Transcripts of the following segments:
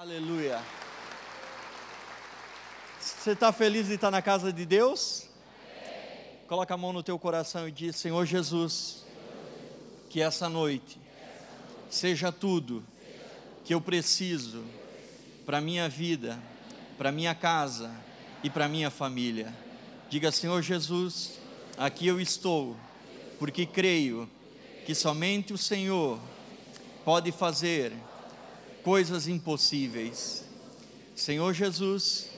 Aleluia. Você está feliz de estar na casa de Deus? Amém. Coloca a mão no teu coração e diz: Senhor Jesus, que essa noite seja tudo que eu preciso para minha vida, para minha casa e para minha família. Diga, Senhor Jesus, aqui eu estou, porque creio que somente o Senhor pode fazer coisas impossíveis. Senhor Jesus,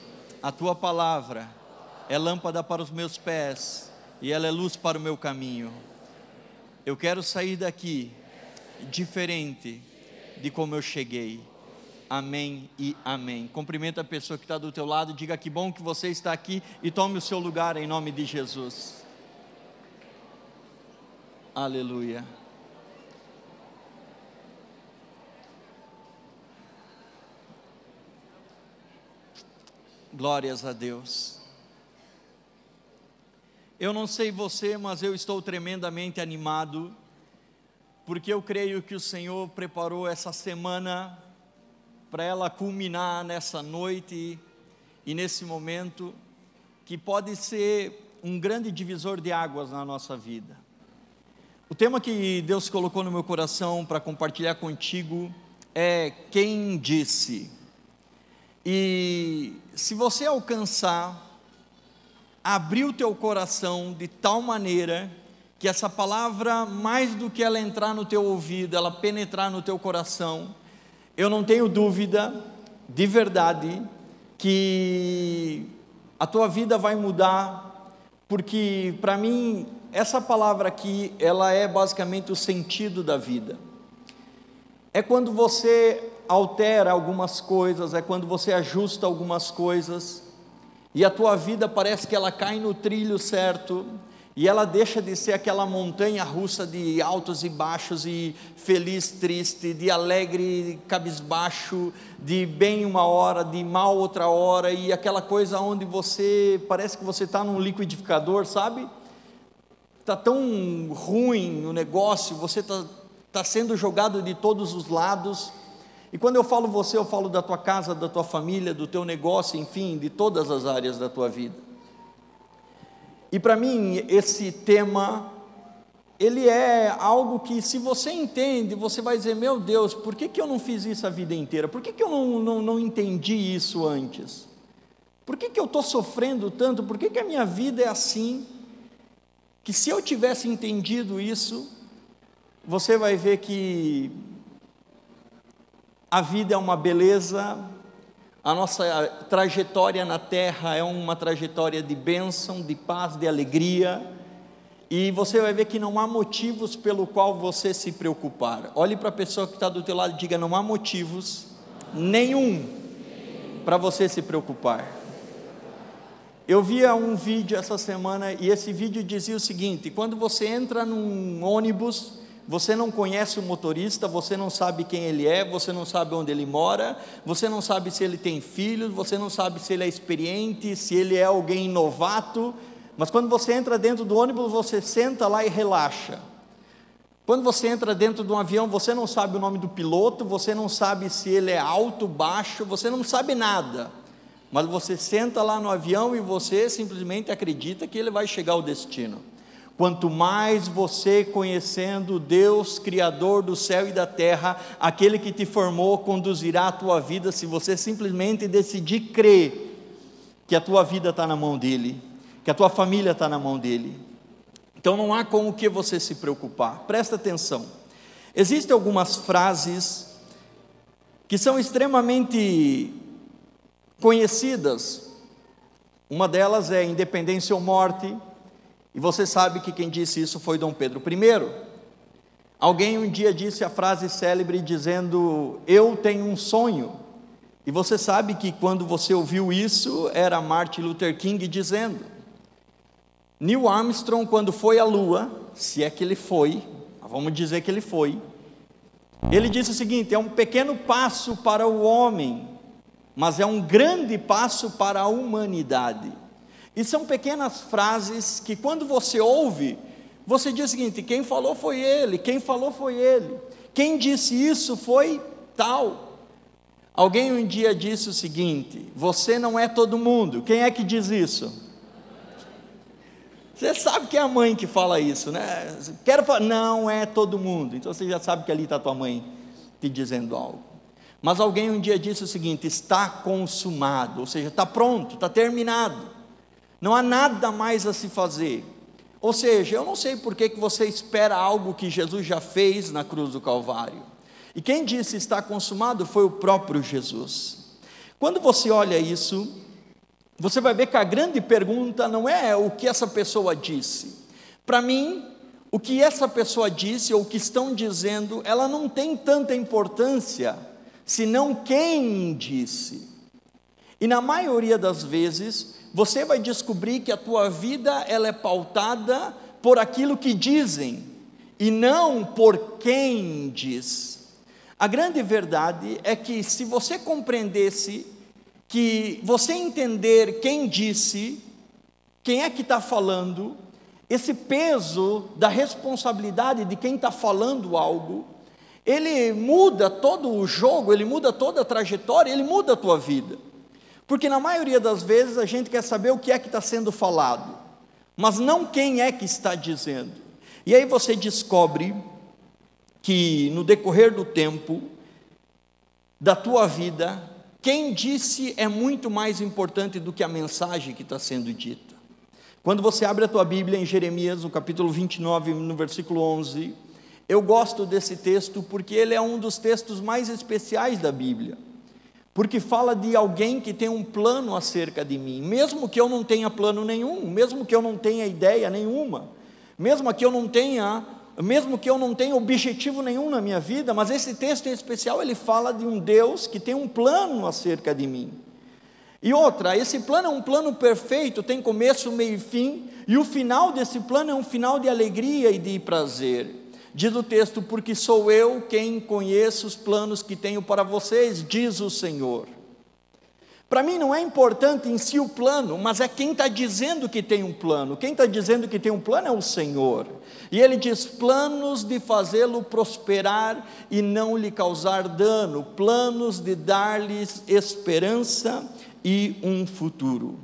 a tua palavra é lâmpada para os meus pés e ela é luz para o meu caminho. Eu quero sair daqui diferente de como eu cheguei. Amém e amém. Cumprimenta a pessoa que está do teu lado, diga que bom que você está aqui e tome o seu lugar em nome de Jesus. Aleluia. Glórias a Deus. Eu não sei você, mas eu estou tremendamente animado, porque eu creio que o Senhor preparou essa semana para ela culminar nessa noite e nesse momento, que pode ser um grande divisor de águas na nossa vida. O tema que Deus colocou no meu coração para compartilhar contigo é: Quem disse? E se você alcançar, abrir o teu coração de tal maneira que essa palavra, mais do que ela entrar no teu ouvido, ela penetrar no teu coração, eu não tenho dúvida, de verdade, que a tua vida vai mudar, porque para mim essa palavra aqui, ela é basicamente o sentido da vida. É quando você altera algumas coisas, é quando você ajusta algumas coisas, e a tua vida parece que ela cai no trilho certo, e ela deixa de ser aquela montanha russa de altos e baixos, e feliz, triste, de alegre, cabisbaixo, de bem uma hora, de mal outra hora, e aquela coisa onde você parece que você está num liquidificador, sabe? Está tão ruim o negócio, você está tá sendo jogado de todos os lados, e quando eu falo você, eu falo da tua casa, da tua família, do teu negócio, enfim, de todas as áreas da tua vida. E para mim, esse tema, ele é algo que, se você entende, você vai dizer: Meu Deus, por que, que eu não fiz isso a vida inteira? Por que, que eu não, não, não entendi isso antes? Por que, que eu estou sofrendo tanto? Por que, que a minha vida é assim? Que se eu tivesse entendido isso, você vai ver que a vida é uma beleza, a nossa trajetória na terra é uma trajetória de bênção, de paz, de alegria. E você vai ver que não há motivos pelo qual você se preocupar. Olhe para a pessoa que está do teu lado e diga: não há motivos nenhum para você se preocupar. Eu via um vídeo essa semana e esse vídeo dizia o seguinte: quando você entra num ônibus você não conhece o motorista, você não sabe quem ele é, você não sabe onde ele mora, você não sabe se ele tem filhos, você não sabe se ele é experiente, se ele é alguém novato. Mas quando você entra dentro do ônibus, você senta lá e relaxa. Quando você entra dentro de um avião, você não sabe o nome do piloto, você não sabe se ele é alto, baixo, você não sabe nada. Mas você senta lá no avião e você simplesmente acredita que ele vai chegar ao destino. Quanto mais você conhecendo Deus, Criador do céu e da terra, aquele que te formou, conduzirá a tua vida se você simplesmente decidir crer que a tua vida está na mão dEle, que a tua família está na mão dEle. Então não há com o que você se preocupar, presta atenção. Existem algumas frases que são extremamente conhecidas. Uma delas é independência ou morte. E você sabe que quem disse isso foi Dom Pedro I. Alguém um dia disse a frase célebre dizendo: Eu tenho um sonho. E você sabe que quando você ouviu isso, era Martin Luther King dizendo. Neil Armstrong, quando foi à Lua, se é que ele foi, vamos dizer que ele foi, ele disse o seguinte: é um pequeno passo para o homem, mas é um grande passo para a humanidade. E são pequenas frases que, quando você ouve, você diz o seguinte: quem falou foi ele, quem falou foi ele, quem disse isso foi tal. Alguém um dia disse o seguinte: você não é todo mundo. Quem é que diz isso? Você sabe que é a mãe que fala isso, né? Quero falar, não é todo mundo. Então você já sabe que ali está tua mãe te dizendo algo. Mas alguém um dia disse o seguinte: está consumado, ou seja, está pronto, está terminado. Não há nada mais a se fazer. Ou seja, eu não sei por que você espera algo que Jesus já fez na cruz do Calvário. E quem disse está consumado foi o próprio Jesus. Quando você olha isso, você vai ver que a grande pergunta não é o que essa pessoa disse. Para mim, o que essa pessoa disse ou o que estão dizendo, ela não tem tanta importância, senão quem disse. E na maioria das vezes, você vai descobrir que a tua vida ela é pautada por aquilo que dizem e não por quem diz. A grande verdade é que se você compreendesse que você entender quem disse, quem é que está falando, esse peso da responsabilidade de quem está falando algo, ele muda todo o jogo, ele muda toda a trajetória, ele muda a tua vida. Porque na maioria das vezes a gente quer saber o que é que está sendo falado, mas não quem é que está dizendo. E aí você descobre que no decorrer do tempo, da tua vida, quem disse é muito mais importante do que a mensagem que está sendo dita. Quando você abre a tua Bíblia em Jeremias, no capítulo 29, no versículo 11, eu gosto desse texto porque ele é um dos textos mais especiais da Bíblia porque fala de alguém que tem um plano acerca de mim, mesmo que eu não tenha plano nenhum, mesmo que eu não tenha ideia nenhuma, mesmo que eu não tenha, mesmo que eu não tenha objetivo nenhum na minha vida, mas esse texto em especial ele fala de um Deus que tem um plano acerca de mim. E outra, esse plano é um plano perfeito, tem começo, meio e fim, e o final desse plano é um final de alegria e de prazer. Diz o texto: Porque sou eu quem conheço os planos que tenho para vocês, diz o Senhor. Para mim não é importante em si o plano, mas é quem está dizendo que tem um plano. Quem está dizendo que tem um plano é o Senhor. E ele diz: planos de fazê-lo prosperar e não lhe causar dano, planos de dar-lhes esperança e um futuro.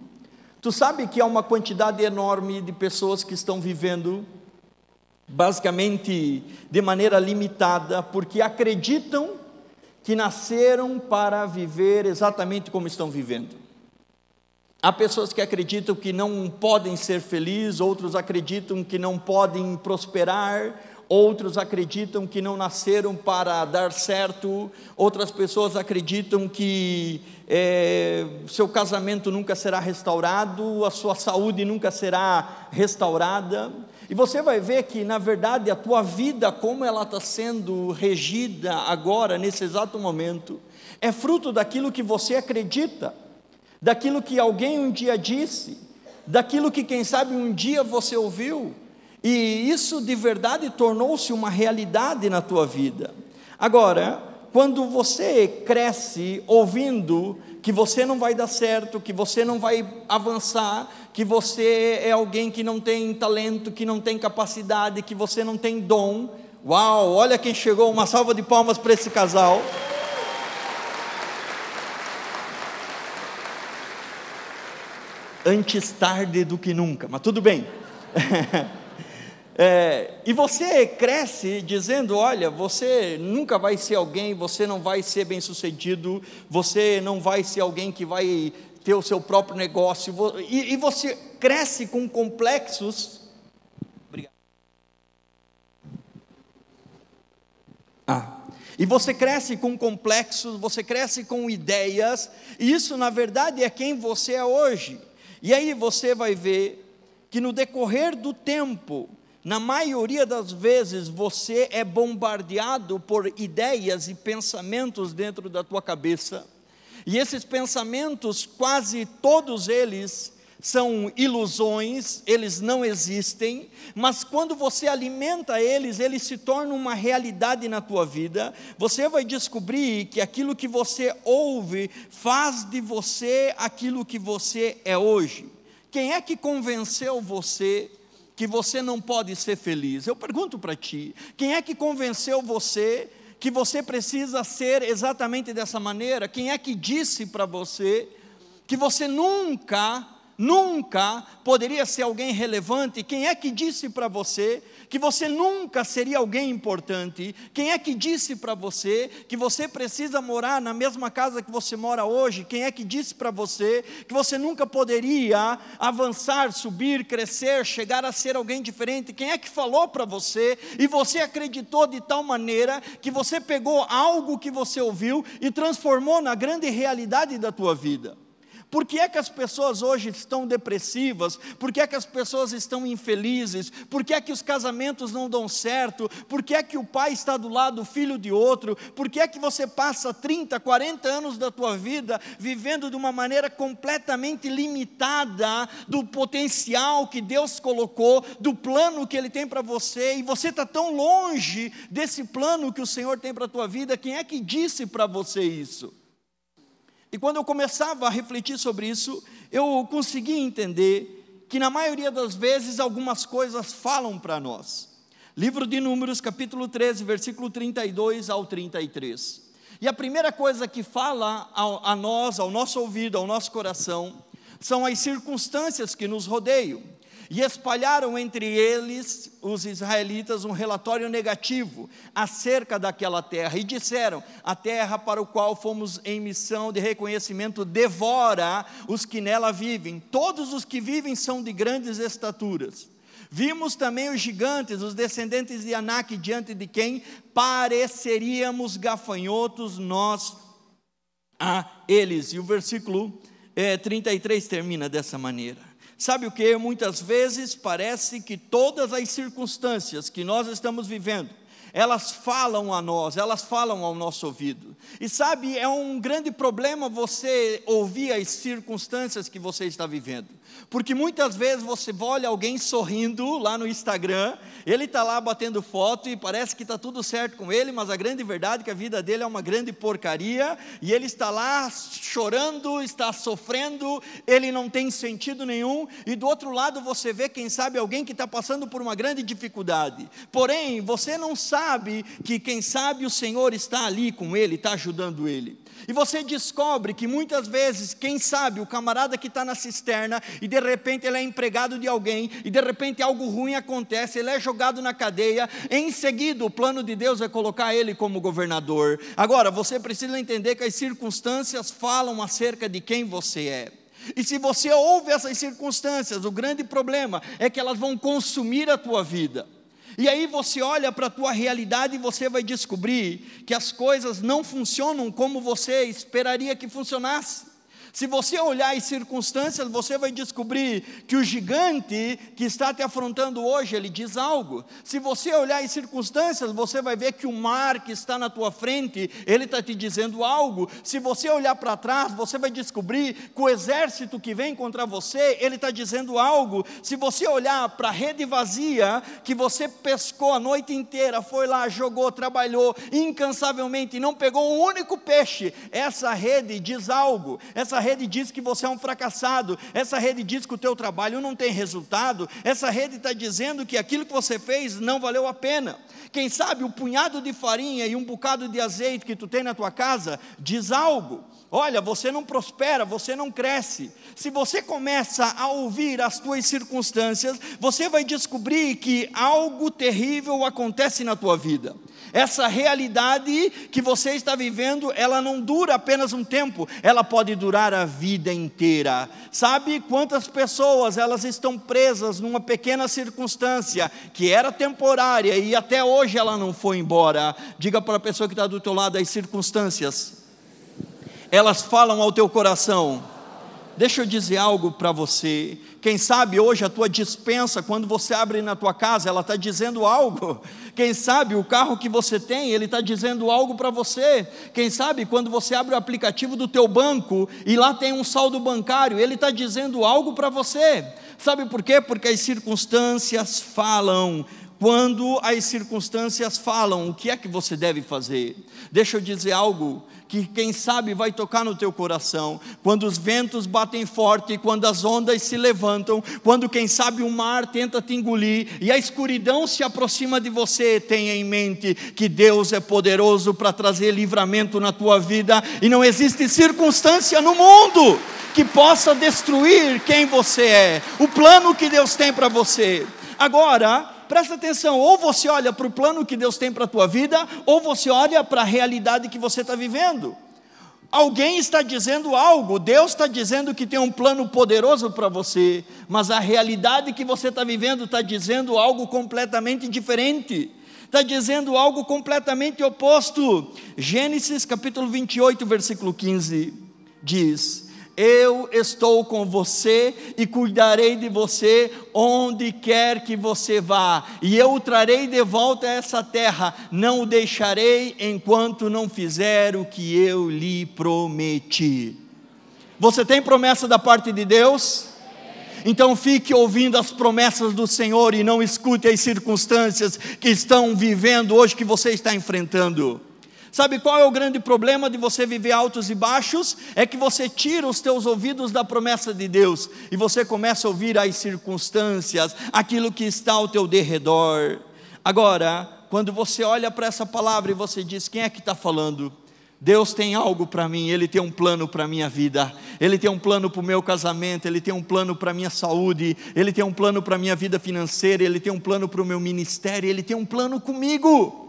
Tu sabe que há uma quantidade enorme de pessoas que estão vivendo basicamente de maneira limitada, porque acreditam que nasceram para viver exatamente como estão vivendo. Há pessoas que acreditam que não podem ser felizes, outros acreditam que não podem prosperar, outros acreditam que não nasceram para dar certo, outras pessoas acreditam que é, seu casamento nunca será restaurado, a sua saúde nunca será restaurada. E você vai ver que, na verdade, a tua vida, como ela está sendo regida agora, nesse exato momento, é fruto daquilo que você acredita, daquilo que alguém um dia disse, daquilo que, quem sabe, um dia você ouviu, e isso de verdade tornou-se uma realidade na tua vida. Agora, quando você cresce ouvindo que você não vai dar certo, que você não vai avançar, que você é alguém que não tem talento, que não tem capacidade, que você não tem dom. Uau, olha quem chegou, uma salva de palmas para esse casal. Antes tarde do que nunca, mas tudo bem. É, e você cresce dizendo: olha, você nunca vai ser alguém, você não vai ser bem sucedido, você não vai ser alguém que vai ter o seu próprio negócio, e, e você cresce com complexos. Obrigado. Ah. E você cresce com complexos, você cresce com ideias, e isso na verdade é quem você é hoje. E aí você vai ver que no decorrer do tempo, na maioria das vezes você é bombardeado por ideias e pensamentos dentro da tua cabeça. E esses pensamentos, quase todos eles, são ilusões, eles não existem, mas quando você alimenta eles, eles se tornam uma realidade na tua vida. Você vai descobrir que aquilo que você ouve faz de você aquilo que você é hoje. Quem é que convenceu você que você não pode ser feliz. Eu pergunto para ti: quem é que convenceu você que você precisa ser exatamente dessa maneira? Quem é que disse para você que você nunca nunca poderia ser alguém relevante? Quem é que disse para você que você nunca seria alguém importante? Quem é que disse para você que você precisa morar na mesma casa que você mora hoje? Quem é que disse para você que você nunca poderia avançar, subir, crescer, chegar a ser alguém diferente? Quem é que falou para você e você acreditou de tal maneira que você pegou algo que você ouviu e transformou na grande realidade da tua vida? Por que é que as pessoas hoje estão depressivas? Por que é que as pessoas estão infelizes? Por que é que os casamentos não dão certo? Por que é que o pai está do lado, o filho de outro? Por que é que você passa 30, 40 anos da tua vida vivendo de uma maneira completamente limitada do potencial que Deus colocou, do plano que Ele tem para você, e você está tão longe desse plano que o Senhor tem para a tua vida? Quem é que disse para você isso? E quando eu começava a refletir sobre isso, eu conseguia entender que, na maioria das vezes, algumas coisas falam para nós. Livro de Números, capítulo 13, versículo 32 ao 33. E a primeira coisa que fala ao, a nós, ao nosso ouvido, ao nosso coração, são as circunstâncias que nos rodeiam. E espalharam entre eles, os israelitas, um relatório negativo acerca daquela terra. E disseram: A terra para o qual fomos em missão de reconhecimento devora os que nela vivem. Todos os que vivem são de grandes estaturas. Vimos também os gigantes, os descendentes de Anak, diante de quem pareceríamos gafanhotos nós a eles. E o versículo é, eh, 33 termina dessa maneira. Sabe o que? Muitas vezes parece que todas as circunstâncias que nós estamos vivendo, elas falam a nós, elas falam ao nosso ouvido. E sabe, é um grande problema você ouvir as circunstâncias que você está vivendo. Porque muitas vezes você olha alguém sorrindo lá no Instagram, ele está lá batendo foto e parece que está tudo certo com ele, mas a grande verdade é que a vida dele é uma grande porcaria e ele está lá chorando, está sofrendo, ele não tem sentido nenhum. E do outro lado você vê, quem sabe, alguém que está passando por uma grande dificuldade. Porém, você não sabe que, quem sabe, o Senhor está ali com ele, está ajudando ele. E você descobre que muitas vezes, quem sabe, o camarada que está na cisterna e de de repente ele é empregado de alguém, e de repente algo ruim acontece, ele é jogado na cadeia, em seguida o plano de Deus é colocar ele como governador. Agora, você precisa entender que as circunstâncias falam acerca de quem você é. E se você ouve essas circunstâncias, o grande problema é que elas vão consumir a tua vida. E aí você olha para a tua realidade e você vai descobrir que as coisas não funcionam como você esperaria que funcionasse. Se você olhar as circunstâncias, você vai descobrir que o gigante que está te afrontando hoje, ele diz algo. Se você olhar as circunstâncias, você vai ver que o mar que está na tua frente, ele está te dizendo algo. Se você olhar para trás, você vai descobrir que o exército que vem contra você, ele está dizendo algo. Se você olhar para a rede vazia, que você pescou a noite inteira, foi lá, jogou, trabalhou incansavelmente e não pegou um único peixe, essa rede diz algo. Essa rede rede diz que você é um fracassado, essa rede diz que o teu trabalho não tem resultado, essa rede está dizendo que aquilo que você fez não valeu a pena. Quem sabe o um punhado de farinha e um bocado de azeite que tu tem na tua casa diz algo. Olha, você não prospera, você não cresce. Se você começa a ouvir as tuas circunstâncias, você vai descobrir que algo terrível acontece na tua vida. Essa realidade que você está vivendo, ela não dura apenas um tempo, ela pode durar a vida inteira. Sabe quantas pessoas elas estão presas numa pequena circunstância que era temporária e até hoje ela não foi embora? Diga para a pessoa que está do teu lado as circunstâncias. Elas falam ao teu coração. Deixa eu dizer algo para você. Quem sabe hoje a tua dispensa, quando você abre na tua casa, ela está dizendo algo. Quem sabe o carro que você tem, ele está dizendo algo para você. Quem sabe quando você abre o aplicativo do teu banco e lá tem um saldo bancário, ele está dizendo algo para você. Sabe por quê? Porque as circunstâncias falam quando as circunstâncias falam, o que é que você deve fazer? Deixa eu dizer algo, que quem sabe vai tocar no teu coração. Quando os ventos batem forte, quando as ondas se levantam, quando quem sabe o mar tenta te engolir e a escuridão se aproxima de você, tenha em mente que Deus é poderoso para trazer livramento na tua vida e não existe circunstância no mundo que possa destruir quem você é, o plano que Deus tem para você. Agora, presta atenção, ou você olha para o plano que Deus tem para a tua vida, ou você olha para a realidade que você está vivendo. Alguém está dizendo algo, Deus está dizendo que tem um plano poderoso para você, mas a realidade que você está vivendo está dizendo algo completamente diferente, está dizendo algo completamente oposto. Gênesis capítulo 28, versículo 15 diz: eu estou com você e cuidarei de você onde quer que você vá, e eu o trarei de volta a essa terra, não o deixarei enquanto não fizer o que eu lhe prometi. Você tem promessa da parte de Deus? Então fique ouvindo as promessas do Senhor e não escute as circunstâncias que estão vivendo hoje, que você está enfrentando. Sabe qual é o grande problema de você viver altos e baixos? É que você tira os teus ouvidos da promessa de Deus e você começa a ouvir as circunstâncias, aquilo que está ao teu derredor. Agora, quando você olha para essa palavra e você diz: quem é que está falando? Deus tem algo para mim, Ele tem um plano para a minha vida, Ele tem um plano para o meu casamento, Ele tem um plano para a minha saúde, Ele tem um plano para a minha vida financeira, Ele tem um plano para o meu ministério, Ele tem um plano comigo.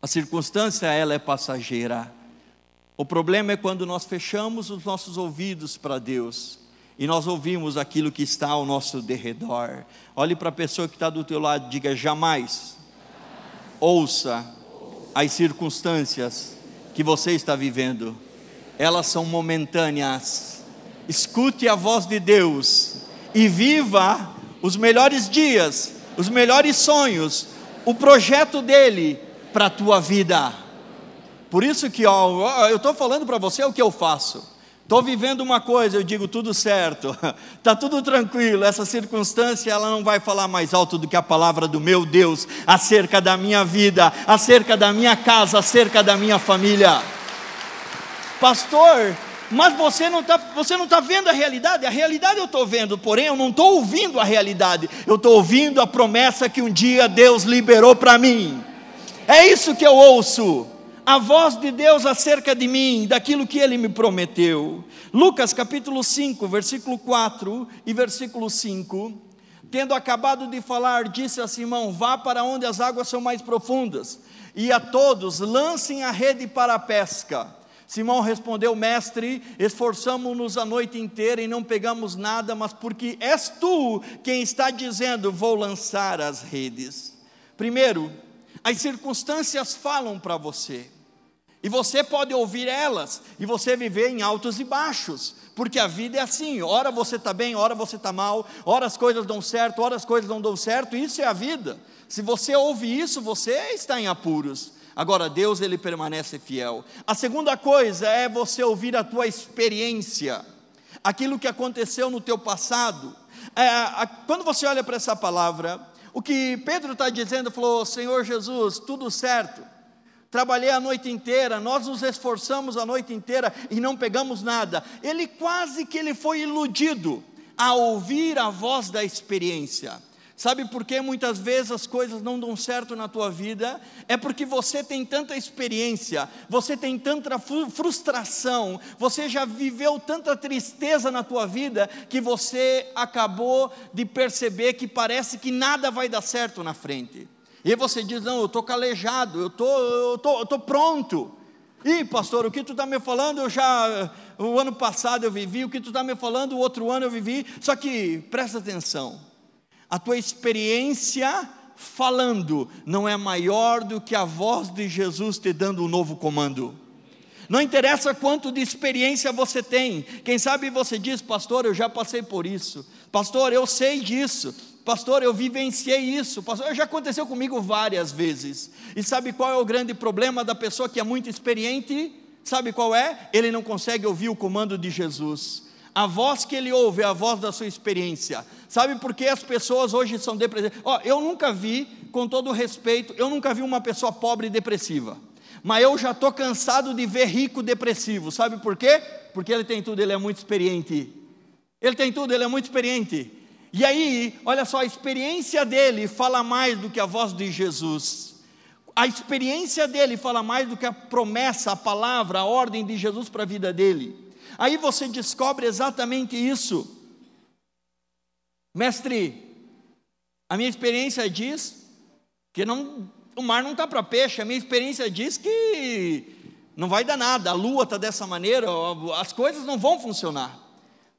A circunstância ela é passageira. O problema é quando nós fechamos os nossos ouvidos para Deus e nós ouvimos aquilo que está ao nosso derredor. Olhe para a pessoa que está do teu lado, diga jamais ouça as circunstâncias que você está vivendo. Elas são momentâneas. Escute a voz de Deus e viva os melhores dias, os melhores sonhos, o projeto dele para a tua vida. Por isso que ó, eu estou falando para você o que eu faço. Estou vivendo uma coisa, eu digo tudo certo, está tudo tranquilo, essa circunstância ela não vai falar mais alto do que a palavra do meu Deus acerca da minha vida, acerca da minha casa, acerca da minha família. Pastor, mas você não está tá vendo a realidade, a realidade eu estou vendo, porém eu não estou ouvindo a realidade, eu estou ouvindo a promessa que um dia Deus liberou para mim. É isso que eu ouço. A voz de Deus acerca de mim, daquilo que ele me prometeu. Lucas capítulo 5, versículo 4 e versículo 5. Tendo acabado de falar, disse a Simão: Vá para onde as águas são mais profundas, e a todos lancem a rede para a pesca. Simão respondeu: Mestre, esforçamo-nos a noite inteira e não pegamos nada, mas porque és tu quem está dizendo: Vou lançar as redes. Primeiro, as circunstâncias falam para você. E você pode ouvir elas e você viver em altos e baixos, porque a vida é assim: ora você está bem, ora você está mal, ora as coisas dão certo, ora as coisas não dão certo, isso é a vida. Se você ouve isso, você está em apuros. Agora, Deus, ele permanece fiel. A segunda coisa é você ouvir a tua experiência, aquilo que aconteceu no teu passado. É, a, quando você olha para essa palavra, o que Pedro está dizendo, falou: Senhor Jesus, tudo certo. Trabalhei a noite inteira, nós nos esforçamos a noite inteira e não pegamos nada. Ele quase que ele foi iludido a ouvir a voz da experiência. Sabe por que muitas vezes as coisas não dão certo na tua vida? É porque você tem tanta experiência, você tem tanta frustração, você já viveu tanta tristeza na tua vida que você acabou de perceber que parece que nada vai dar certo na frente. E você diz: Não, eu estou calejado, eu tô, estou tô, pronto. Ih, pastor, o que tu está me falando? Eu já. O ano passado eu vivi, o que tu está me falando, o outro ano eu vivi. Só que presta atenção a tua experiência falando não é maior do que a voz de Jesus te dando um novo comando. Não interessa quanto de experiência você tem, quem sabe você diz, pastor, eu já passei por isso, pastor, eu sei disso, pastor, eu vivenciei isso, pastor, já aconteceu comigo várias vezes. E sabe qual é o grande problema da pessoa que é muito experiente? Sabe qual é? Ele não consegue ouvir o comando de Jesus a voz que ele ouve é a voz da sua experiência. Sabe por que as pessoas hoje são depressivas? Ó, oh, eu nunca vi, com todo respeito, eu nunca vi uma pessoa pobre depressiva. Mas eu já estou cansado de ver rico depressivo. Sabe por quê? Porque ele tem tudo, ele é muito experiente. Ele tem tudo, ele é muito experiente. E aí, olha só, a experiência dele fala mais do que a voz de Jesus. A experiência dele fala mais do que a promessa, a palavra, a ordem de Jesus para a vida dele. Aí você descobre exatamente isso. Mestre, a minha experiência diz que não, o mar não está para peixe, a minha experiência diz que não vai dar nada, a lua está dessa maneira, as coisas não vão funcionar.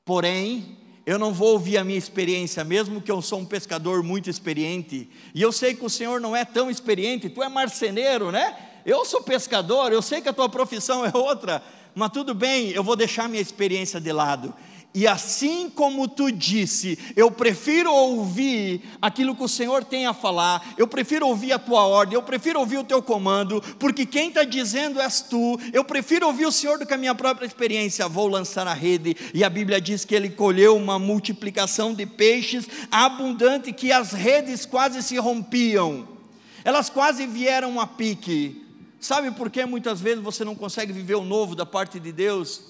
Porém, eu não vou ouvir a minha experiência, mesmo que eu sou um pescador muito experiente, e eu sei que o Senhor não é tão experiente, tu é marceneiro, né? Eu sou pescador, eu sei que a tua profissão é outra, mas tudo bem, eu vou deixar minha experiência de lado. E assim como tu disse, eu prefiro ouvir aquilo que o Senhor tem a falar, eu prefiro ouvir a tua ordem, eu prefiro ouvir o teu comando, porque quem está dizendo és tu, eu prefiro ouvir o Senhor do que a minha própria experiência. Vou lançar a rede, e a Bíblia diz que ele colheu uma multiplicação de peixes abundante, que as redes quase se rompiam, elas quase vieram a pique Sabe por que muitas vezes você não consegue viver o novo da parte de Deus?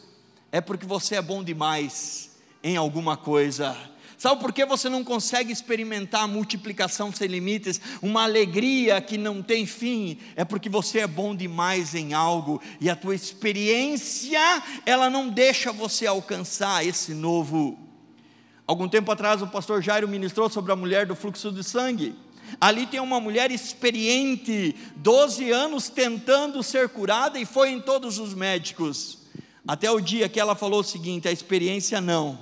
É porque você é bom demais em alguma coisa. Sabe por que você não consegue experimentar a multiplicação sem limites, uma alegria que não tem fim? É porque você é bom demais em algo e a tua experiência, ela não deixa você alcançar esse novo. Algum tempo atrás o pastor Jairo ministrou sobre a mulher do fluxo de sangue. Ali tem uma mulher experiente, 12 anos tentando ser curada e foi em todos os médicos. Até o dia que ela falou o seguinte: a experiência não,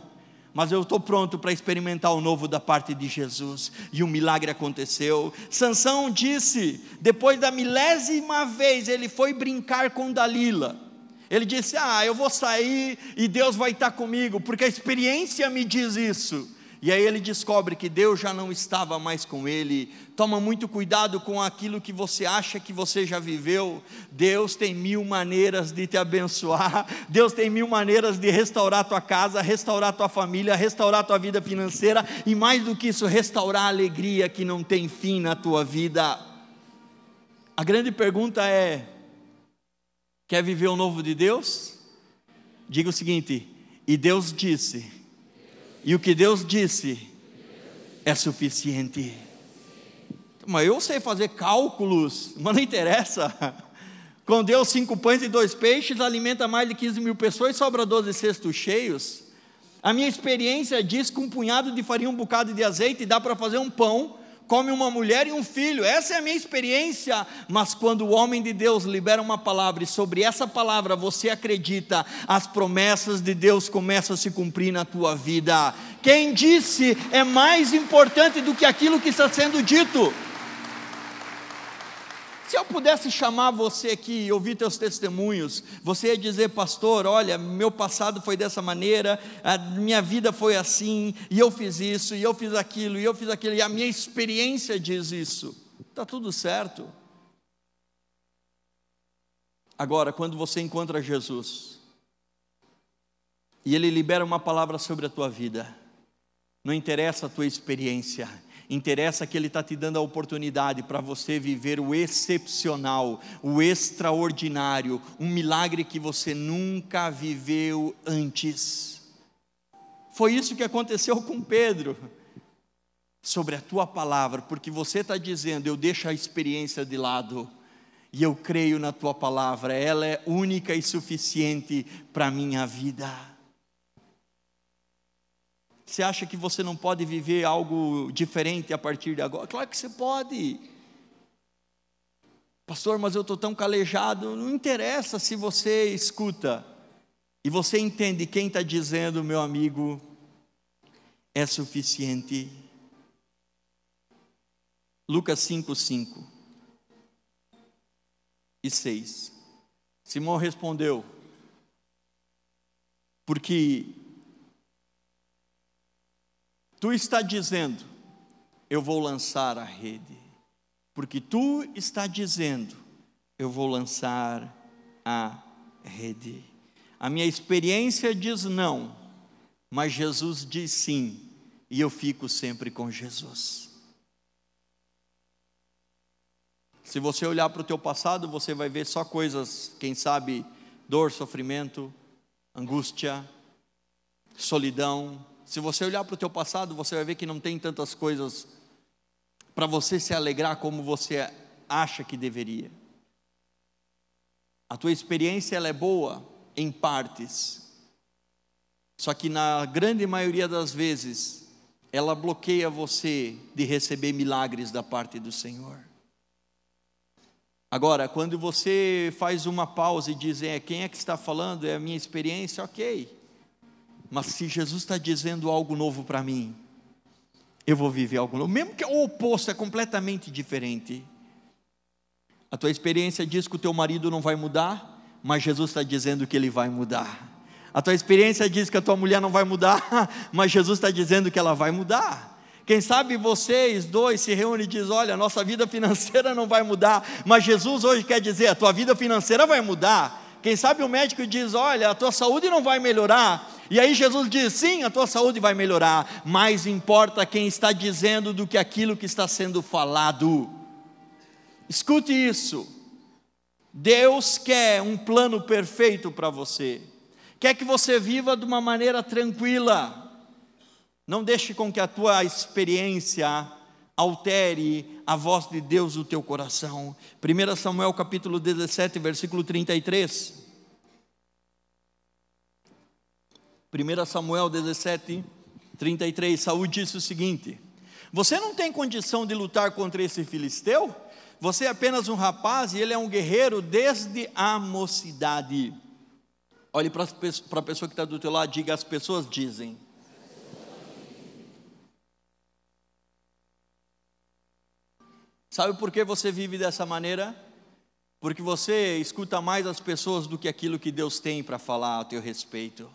mas eu estou pronto para experimentar o novo da parte de Jesus. E um milagre aconteceu. Sansão disse, depois da milésima vez, ele foi brincar com Dalila. Ele disse: Ah, eu vou sair e Deus vai estar tá comigo, porque a experiência me diz isso. E aí ele descobre que Deus já não estava mais com ele. Toma muito cuidado com aquilo que você acha que você já viveu. Deus tem mil maneiras de te abençoar. Deus tem mil maneiras de restaurar tua casa, restaurar tua família, restaurar tua vida financeira e mais do que isso, restaurar a alegria que não tem fim na tua vida. A grande pergunta é: quer viver o novo de Deus? Diga o seguinte: e Deus disse e o que Deus disse é suficiente. Mas eu sei fazer cálculos, mas não interessa. Com Deus, cinco pães e dois peixes alimenta mais de 15 mil pessoas e sobra 12 cestos cheios. A minha experiência diz que um punhado de farinha, um bocado de azeite dá para fazer um pão come uma mulher e um filho. Essa é a minha experiência. Mas quando o homem de Deus libera uma palavra e sobre essa palavra você acredita, as promessas de Deus começam a se cumprir na tua vida. Quem disse é mais importante do que aquilo que está sendo dito. Se eu pudesse chamar você aqui e ouvir teus testemunhos, você ia dizer, pastor, olha, meu passado foi dessa maneira, a minha vida foi assim, e eu fiz isso, e eu fiz aquilo, e eu fiz aquilo, e a minha experiência diz isso. Está tudo certo. Agora, quando você encontra Jesus, e Ele libera uma palavra sobre a tua vida, não interessa a tua experiência, Interessa que Ele está te dando a oportunidade para você viver o excepcional, o extraordinário, um milagre que você nunca viveu antes. Foi isso que aconteceu com Pedro. Sobre a tua palavra, porque você está dizendo, eu deixo a experiência de lado e eu creio na tua palavra, ela é única e suficiente para a minha vida. Você acha que você não pode viver algo diferente a partir de agora? Claro que você pode. Pastor, mas eu estou tão calejado. Não interessa se você escuta e você entende quem está dizendo, meu amigo, é suficiente. Lucas 5, 5 e 6. Simão respondeu: Porque Tu está dizendo, eu vou lançar a rede. Porque tu está dizendo, eu vou lançar a rede. A minha experiência diz não, mas Jesus diz sim, e eu fico sempre com Jesus. Se você olhar para o teu passado, você vai ver só coisas, quem sabe, dor, sofrimento, angústia, solidão, se você olhar para o teu passado, você vai ver que não tem tantas coisas para você se alegrar como você acha que deveria. A tua experiência ela é boa em partes. Só que na grande maioria das vezes, ela bloqueia você de receber milagres da parte do Senhor. Agora, quando você faz uma pausa e diz, é, quem é que está falando? É a minha experiência, ok mas se Jesus está dizendo algo novo para mim, eu vou viver algo novo, mesmo que o oposto é completamente diferente. A tua experiência diz que o teu marido não vai mudar, mas Jesus está dizendo que ele vai mudar. A tua experiência diz que a tua mulher não vai mudar, mas Jesus está dizendo que ela vai mudar. Quem sabe vocês dois se reúnem e dizem: Olha, nossa vida financeira não vai mudar, mas Jesus hoje quer dizer: a tua vida financeira vai mudar. Quem sabe o médico diz: Olha, a tua saúde não vai melhorar. E aí Jesus diz: Sim, a tua saúde vai melhorar. Mais importa quem está dizendo do que aquilo que está sendo falado. Escute isso. Deus quer um plano perfeito para você. Quer que você viva de uma maneira tranquila. Não deixe com que a tua experiência altere a voz de Deus no teu coração. 1 Samuel capítulo 17, versículo 33. 1 Samuel 17, 33, Saúl disse o seguinte: Você não tem condição de lutar contra esse filisteu? Você é apenas um rapaz e ele é um guerreiro desde a mocidade. Olhe para a pessoa que está do teu lado, diga: as pessoas dizem. Sabe por que você vive dessa maneira? Porque você escuta mais as pessoas do que aquilo que Deus tem para falar a teu respeito.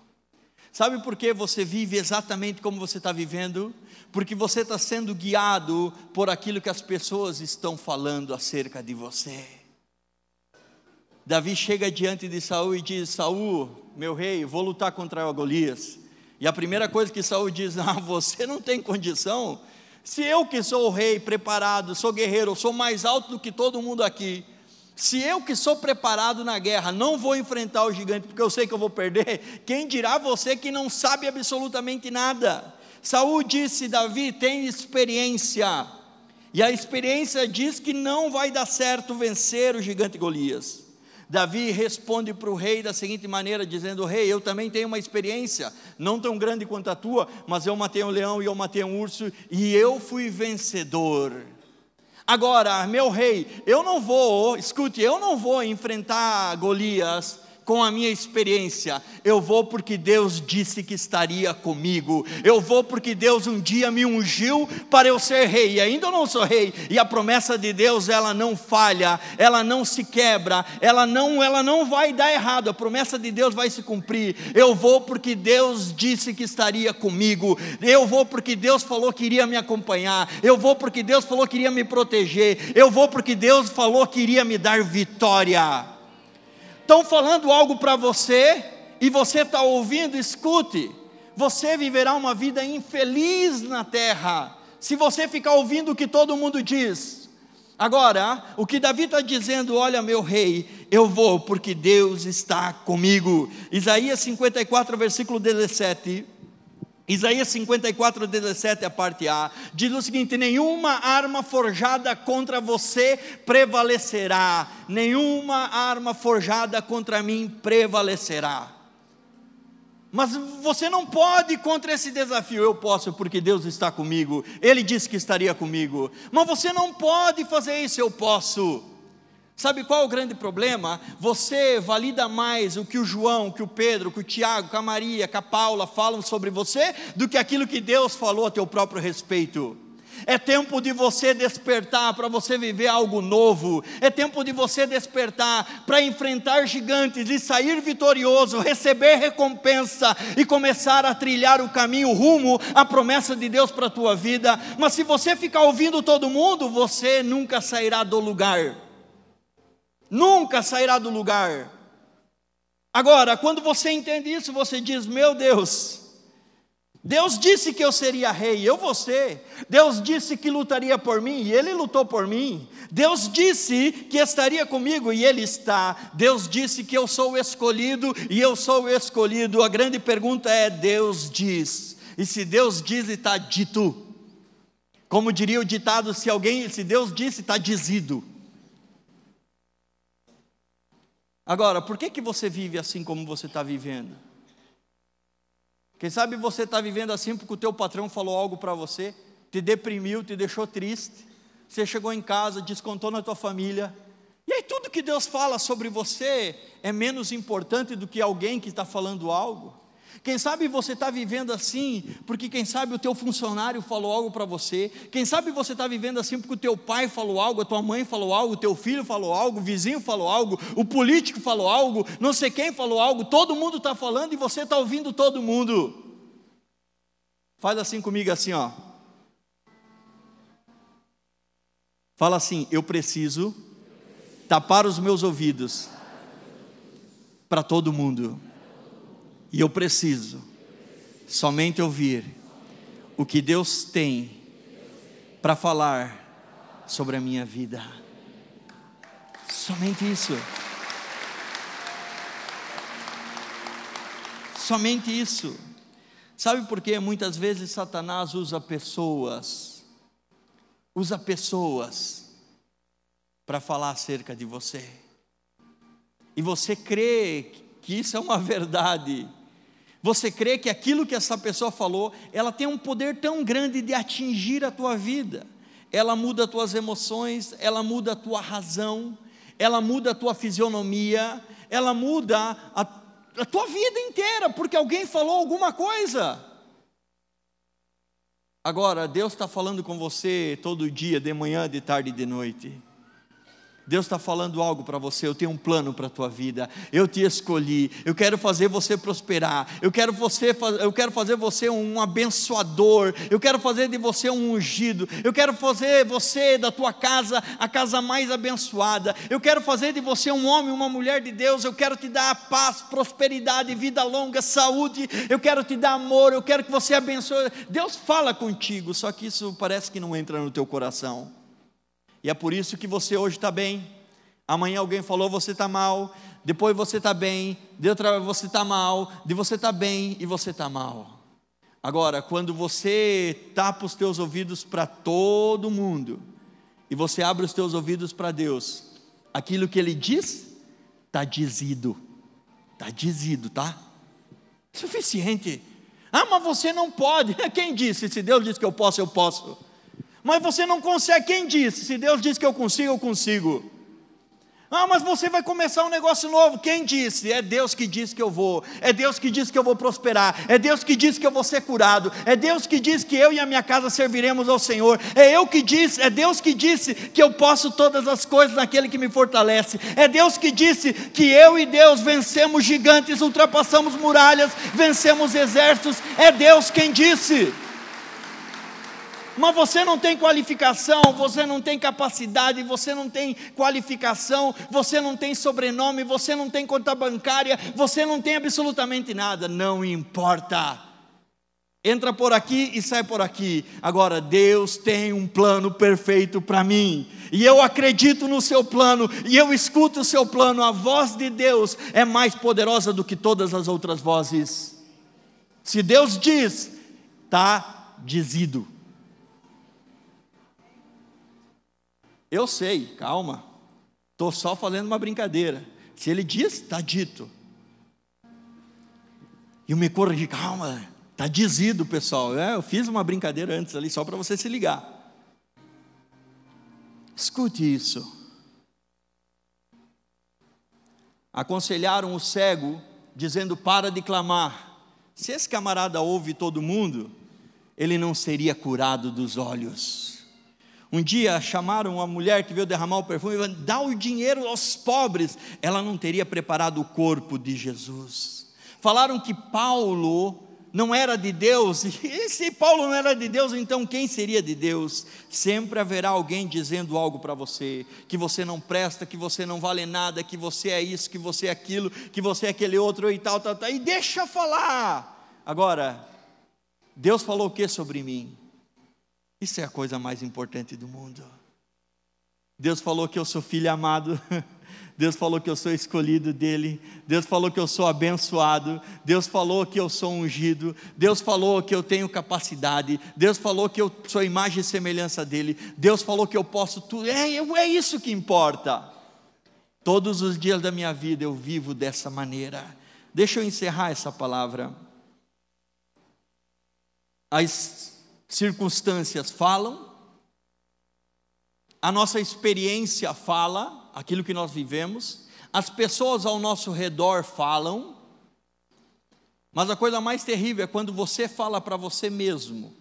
Sabe por que você vive exatamente como você está vivendo? Porque você está sendo guiado por aquilo que as pessoas estão falando acerca de você. Davi chega diante de Saul e diz: Saul, meu rei, vou lutar contra o Golias. E a primeira coisa que Saul diz: Ah, você não tem condição. Se eu que sou o rei preparado, sou guerreiro, sou mais alto do que todo mundo aqui, se eu que sou preparado na guerra não vou enfrentar o gigante porque eu sei que eu vou perder, quem dirá você que não sabe absolutamente nada? Saul disse: Davi tem experiência. E a experiência diz que não vai dar certo vencer o gigante Golias. Davi responde para o rei da seguinte maneira, dizendo: Rei, eu também tenho uma experiência, não tão grande quanto a tua, mas eu matei um leão e eu matei um urso, e eu fui vencedor. Agora, meu rei, eu não vou, escute, eu não vou enfrentar Golias com a minha experiência, eu vou porque Deus disse que estaria comigo, eu vou porque Deus um dia me ungiu para eu ser rei, e ainda eu não sou rei, e a promessa de Deus, ela não falha, ela não se quebra, ela não, ela não vai dar errado, a promessa de Deus vai se cumprir, eu vou porque Deus disse que estaria comigo, eu vou porque Deus falou que iria me acompanhar, eu vou porque Deus falou que iria me proteger, eu vou porque Deus falou que iria me dar vitória estão falando algo para você e você está ouvindo, escute. Você viverá uma vida infeliz na terra se você ficar ouvindo o que todo mundo diz. Agora, o que Davi está dizendo, olha meu rei, eu vou porque Deus está comigo. Isaías 54, versículo 17 Isaías 54, 17, a parte A, diz o seguinte: nenhuma arma forjada contra você prevalecerá, nenhuma arma forjada contra mim prevalecerá. Mas você não pode contra esse desafio. Eu posso porque Deus está comigo. Ele disse que estaria comigo. Mas você não pode fazer isso. Eu posso. Sabe qual é o grande problema? Você valida mais o que o João, que o Pedro, que o Tiago, que a Maria, que a Paula falam sobre você do que aquilo que Deus falou a teu próprio respeito. É tempo de você despertar para você viver algo novo. É tempo de você despertar para enfrentar gigantes e sair vitorioso, receber recompensa e começar a trilhar o caminho rumo à promessa de Deus para a tua vida. Mas se você ficar ouvindo todo mundo, você nunca sairá do lugar nunca sairá do lugar. Agora, quando você entende isso, você diz: Meu Deus, Deus disse que eu seria rei, eu vou ser. Deus disse que lutaria por mim e ele lutou por mim. Deus disse que estaria comigo e ele está. Deus disse que eu sou o escolhido e eu sou o escolhido. A grande pergunta é: Deus diz. E se Deus diz, está dito. Como diria o ditado: se alguém, se Deus disse, está dizido. Agora, por que, que você vive assim como você está vivendo? Quem sabe você está vivendo assim porque o teu patrão falou algo para você, te deprimiu, te deixou triste, você chegou em casa, descontou na tua família, e aí tudo que Deus fala sobre você é menos importante do que alguém que está falando algo? Quem sabe você está vivendo assim porque quem sabe o teu funcionário falou algo para você. Quem sabe você está vivendo assim porque o teu pai falou algo, a tua mãe falou algo, o teu filho falou algo, o vizinho falou algo, o político falou algo, não sei quem falou algo. Todo mundo está falando e você está ouvindo todo mundo. Faz assim comigo assim, ó. Fala assim, eu preciso tapar os meus ouvidos para todo mundo. E eu preciso somente ouvir o que Deus tem para falar sobre a minha vida. Somente isso. Somente isso. Sabe por que muitas vezes Satanás usa pessoas, usa pessoas para falar acerca de você, e você crê que isso é uma verdade, você crê que aquilo que essa pessoa falou, ela tem um poder tão grande de atingir a tua vida. Ela muda as tuas emoções, ela muda a tua razão, ela muda a tua fisionomia, ela muda a, a tua vida inteira, porque alguém falou alguma coisa. Agora, Deus está falando com você todo dia, de manhã, de tarde e de noite. Deus está falando algo para você, eu tenho um plano para a tua vida, eu te escolhi, eu quero fazer você prosperar, eu quero, você, eu quero fazer você um abençoador, eu quero fazer de você um ungido, eu quero fazer você da tua casa a casa mais abençoada, eu quero fazer de você um homem, uma mulher de Deus, eu quero te dar paz, prosperidade, vida longa, saúde, eu quero te dar amor, eu quero que você abençoe. Deus fala contigo, só que isso parece que não entra no teu coração. E é por isso que você hoje está bem. Amanhã alguém falou você está mal, depois você está bem, de outra você está mal, de você está bem e você está mal. Agora, quando você tapa os teus ouvidos para todo mundo e você abre os teus ouvidos para Deus, aquilo que Ele diz está dizido, está dizido, tá? Suficiente. Ah, mas você não pode. Quem disse? Se Deus disse que eu posso, eu posso. Mas você não consegue. Quem disse? Se Deus diz que eu consigo, eu consigo. Ah, mas você vai começar um negócio novo. Quem disse? É Deus que disse que eu vou. É Deus que disse que eu vou prosperar. É Deus que disse que eu vou ser curado. É Deus que disse que eu e a minha casa serviremos ao Senhor. É eu que disse, é Deus que disse que eu posso todas as coisas naquele que me fortalece. É Deus que disse que eu e Deus vencemos gigantes, ultrapassamos muralhas, vencemos exércitos. É Deus quem disse mas você não tem qualificação, você não tem capacidade, você não tem qualificação, você não tem sobrenome, você não tem conta bancária, você não tem absolutamente nada, não importa. Entra por aqui e sai por aqui. Agora, Deus tem um plano perfeito para mim, e eu acredito no seu plano, e eu escuto o seu plano. A voz de Deus é mais poderosa do que todas as outras vozes. Se Deus diz, está dizido. Eu sei, calma, estou só fazendo uma brincadeira. Se ele diz, está dito. E o me corrigi, calma, está dizido, pessoal. É, eu fiz uma brincadeira antes ali, só para você se ligar. Escute isso. Aconselharam o cego, dizendo: Para de clamar. Se esse camarada ouve todo mundo, ele não seria curado dos olhos. Um dia chamaram uma mulher que veio derramar o perfume e dá o dinheiro aos pobres. Ela não teria preparado o corpo de Jesus. Falaram que Paulo não era de Deus, e se Paulo não era de Deus, então quem seria de Deus? Sempre haverá alguém dizendo algo para você, que você não presta, que você não vale nada, que você é isso, que você é aquilo, que você é aquele outro e tal, tal, tal, e deixa falar. Agora, Deus falou o que sobre mim? Isso é a coisa mais importante do mundo. Deus falou que eu sou filho amado. Deus falou que eu sou escolhido dele, Deus falou que eu sou abençoado, Deus falou que eu sou ungido, Deus falou que eu tenho capacidade, Deus falou que eu sou imagem e semelhança dele, Deus falou que eu posso tudo, é, é isso que importa. Todos os dias da minha vida eu vivo dessa maneira. Deixa eu encerrar essa palavra. As circunstâncias falam, a nossa experiência fala, aquilo que nós vivemos, as pessoas ao nosso redor falam, mas a coisa mais terrível é quando você fala para você mesmo.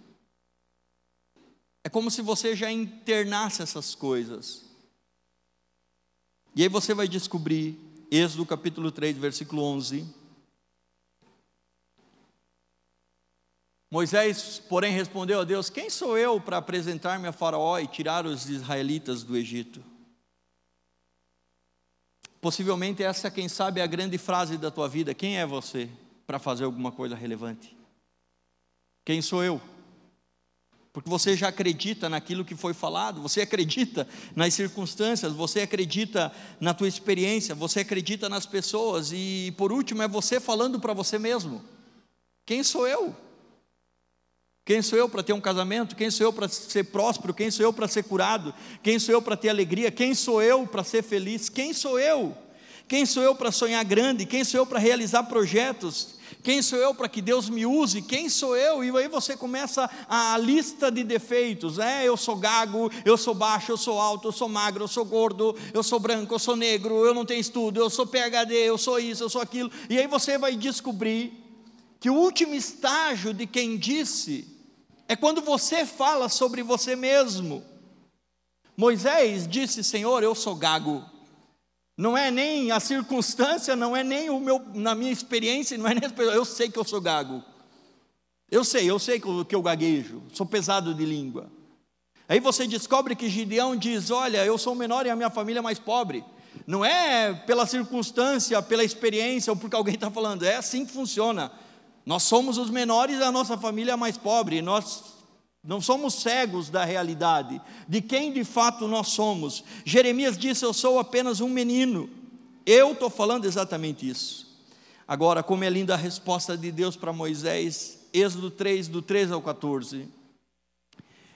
É como se você já internasse essas coisas. E aí você vai descobrir, Êxodo capítulo 3, versículo 11 Moisés, porém, respondeu a Deus: Quem sou eu para apresentar-me a Faraó e tirar os israelitas do Egito? Possivelmente essa, quem sabe, é a grande frase da tua vida: Quem é você para fazer alguma coisa relevante? Quem sou eu? Porque você já acredita naquilo que foi falado, você acredita nas circunstâncias, você acredita na tua experiência, você acredita nas pessoas e, por último, é você falando para você mesmo: Quem sou eu? Quem sou eu para ter um casamento? Quem sou eu para ser próspero? Quem sou eu para ser curado? Quem sou eu para ter alegria? Quem sou eu para ser feliz? Quem sou eu? Quem sou eu para sonhar grande? Quem sou eu para realizar projetos? Quem sou eu para que Deus me use? Quem sou eu? E aí você começa a, a, lista de defeitos. É, eu sou gago, eu sou baixo, eu sou alto, eu sou magro, eu sou gordo, eu sou branco, eu sou negro, eu não tenho estudo, eu sou PhD, eu sou isso, eu sou aquilo. E aí você vai descobrir que o último estágio de quem disse é quando você fala sobre você mesmo. Moisés disse: Senhor, eu sou gago. Não é nem a circunstância, não é nem o meu, na minha experiência, não é nem eu sei que eu sou gago. Eu sei, eu sei que eu, gaguejo, sou pesado de língua. Aí você descobre que Gideão diz: Olha, eu sou menor e a minha família é mais pobre. Não é pela circunstância, pela experiência ou porque alguém está falando, é assim que funciona. Nós somos os menores, a nossa família é mais pobre, nós não somos cegos da realidade, de quem de fato nós somos. Jeremias disse: Eu sou apenas um menino. Eu estou falando exatamente isso. Agora, como é linda a resposta de Deus para Moisés, Êxodo 3, do 3 ao 14.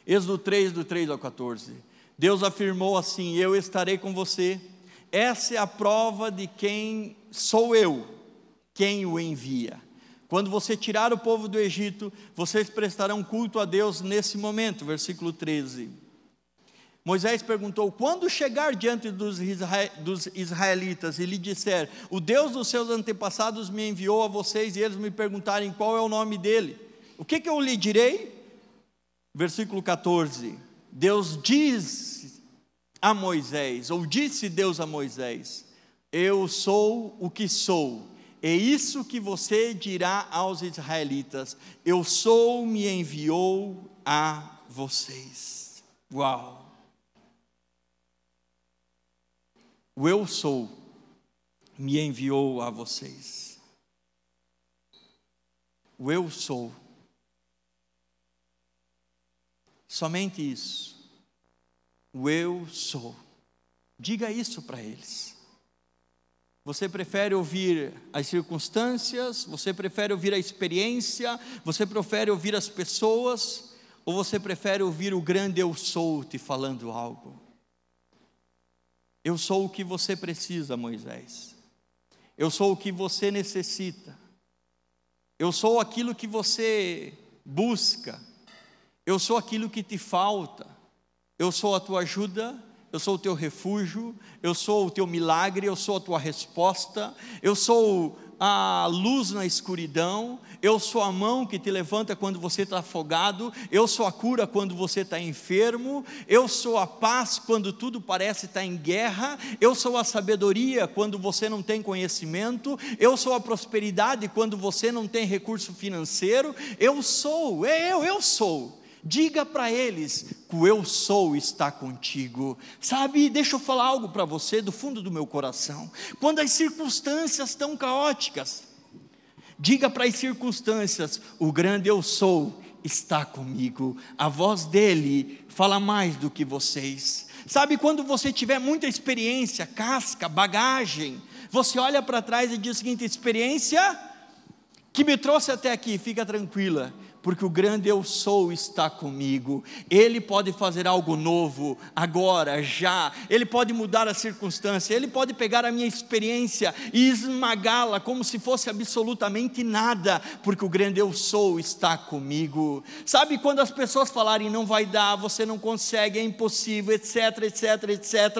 Êxodo 3, do 3 ao 14. Deus afirmou assim: Eu estarei com você. Essa é a prova de quem sou eu, quem o envia. Quando você tirar o povo do Egito, vocês prestarão culto a Deus nesse momento. Versículo 13. Moisés perguntou: Quando chegar diante dos israelitas e lhe disser, O Deus dos seus antepassados me enviou a vocês e eles me perguntarem qual é o nome dele, o que, que eu lhe direi? Versículo 14: Deus diz a Moisés, ou disse Deus a Moisés: Eu sou o que sou é isso que você dirá aos israelitas: Eu sou, me enviou a vocês. Uau! O eu sou me enviou a vocês. O eu sou. Somente isso. O eu sou. Diga isso para eles. Você prefere ouvir as circunstâncias? Você prefere ouvir a experiência? Você prefere ouvir as pessoas? Ou você prefere ouvir o grande eu sou te falando algo? Eu sou o que você precisa, Moisés. Eu sou o que você necessita. Eu sou aquilo que você busca. Eu sou aquilo que te falta. Eu sou a tua ajuda eu sou o teu refúgio, eu sou o teu milagre, eu sou a tua resposta, eu sou a luz na escuridão, eu sou a mão que te levanta quando você está afogado, eu sou a cura quando você está enfermo, eu sou a paz quando tudo parece estar tá em guerra, eu sou a sabedoria quando você não tem conhecimento, eu sou a prosperidade quando você não tem recurso financeiro, eu sou, é eu, eu sou. Diga para eles que o eu sou está contigo. Sabe, deixa eu falar algo para você do fundo do meu coração. Quando as circunstâncias estão caóticas, diga para as circunstâncias: o grande eu sou está comigo. A voz dele fala mais do que vocês. Sabe, quando você tiver muita experiência, casca, bagagem, você olha para trás e diz o seguinte: experiência que me trouxe até aqui, fica tranquila, porque o grande eu sou está comigo. Ele pode fazer algo novo, agora, já. Ele pode mudar a circunstância, ele pode pegar a minha experiência e esmagá-la como se fosse absolutamente nada, porque o grande eu sou está comigo. Sabe quando as pessoas falarem não vai dar, você não consegue, é impossível, etc, etc, etc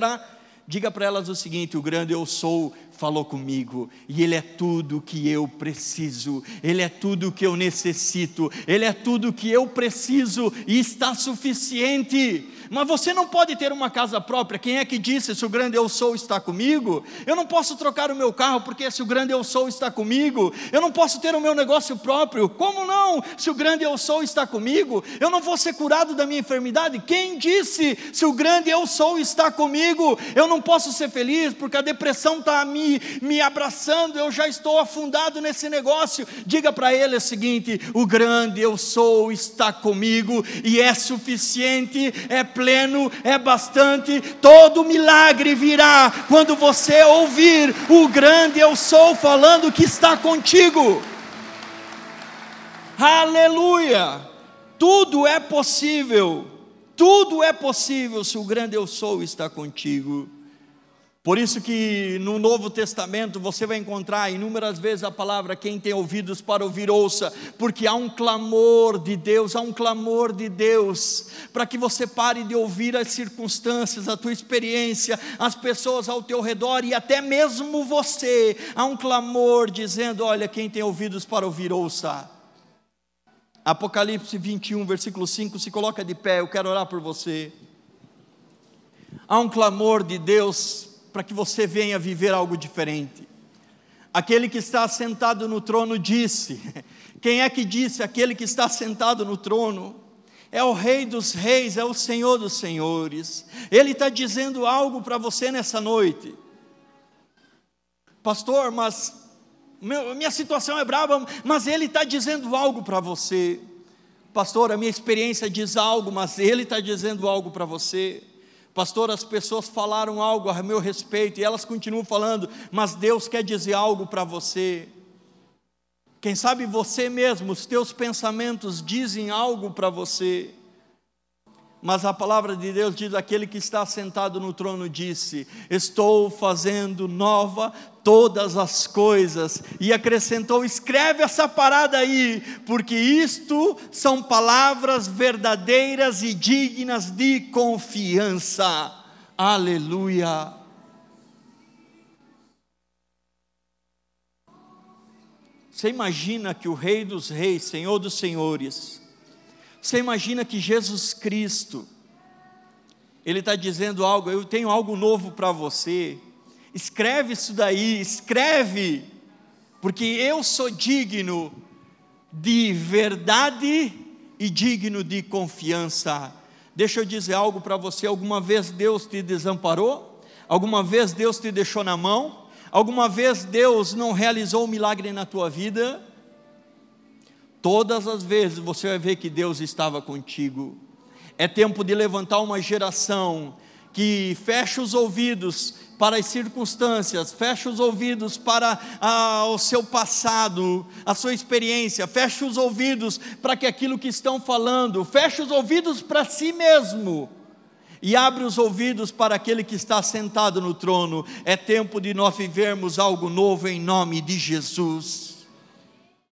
Diga para elas o seguinte: o grande eu sou falou comigo, e Ele é tudo que eu preciso, Ele é tudo que eu necessito, Ele é tudo que eu preciso e está suficiente mas você não pode ter uma casa própria. Quem é que disse se o grande eu sou está comigo? Eu não posso trocar o meu carro porque se o grande eu sou está comigo. Eu não posso ter o meu negócio próprio. Como não? Se o grande eu sou está comigo, eu não vou ser curado da minha enfermidade. Quem disse se o grande eu sou está comigo? Eu não posso ser feliz porque a depressão está me, me abraçando. Eu já estou afundado nesse negócio. Diga para ele o seguinte: o grande eu sou está comigo e é suficiente, é pleno, é bastante, todo milagre virá quando você ouvir o grande eu sou falando que está contigo. Aleluia! Tudo é possível. Tudo é possível se o grande eu sou está contigo. Por isso que no Novo Testamento você vai encontrar inúmeras vezes a palavra quem tem ouvidos para ouvir ouça, porque há um clamor de Deus, há um clamor de Deus, para que você pare de ouvir as circunstâncias, a tua experiência, as pessoas ao teu redor e até mesmo você. Há um clamor dizendo: "Olha, quem tem ouvidos para ouvir ouça". Apocalipse 21, versículo 5, se coloca de pé, eu quero orar por você. Há um clamor de Deus para que você venha viver algo diferente. Aquele que está sentado no trono disse: Quem é que disse? Aquele que está sentado no trono é o Rei dos Reis, é o Senhor dos Senhores. Ele está dizendo algo para você nessa noite, pastor. Mas meu, minha situação é brava, mas Ele está dizendo algo para você, pastor. A minha experiência diz algo, mas Ele está dizendo algo para você. Pastor, as pessoas falaram algo a meu respeito e elas continuam falando, mas Deus quer dizer algo para você. Quem sabe você mesmo, os teus pensamentos dizem algo para você. Mas a palavra de Deus diz: aquele que está sentado no trono disse: Estou fazendo nova todas as coisas. E acrescentou: escreve essa parada aí, porque isto são palavras verdadeiras e dignas de confiança. Aleluia. Você imagina que o Rei dos Reis, Senhor dos Senhores, você imagina que Jesus Cristo, Ele está dizendo algo, eu tenho algo novo para você, escreve isso daí, escreve, porque eu sou digno de verdade e digno de confiança. Deixa eu dizer algo para você: alguma vez Deus te desamparou? Alguma vez Deus te deixou na mão? Alguma vez Deus não realizou um milagre na tua vida? Todas as vezes você vai ver que Deus estava contigo. É tempo de levantar uma geração que fecha os ouvidos para as circunstâncias, fecha os ouvidos para ah, o seu passado, a sua experiência, fecha os ouvidos para que aquilo que estão falando, fecha os ouvidos para si mesmo e abre os ouvidos para aquele que está sentado no trono. É tempo de nós vivermos algo novo em nome de Jesus.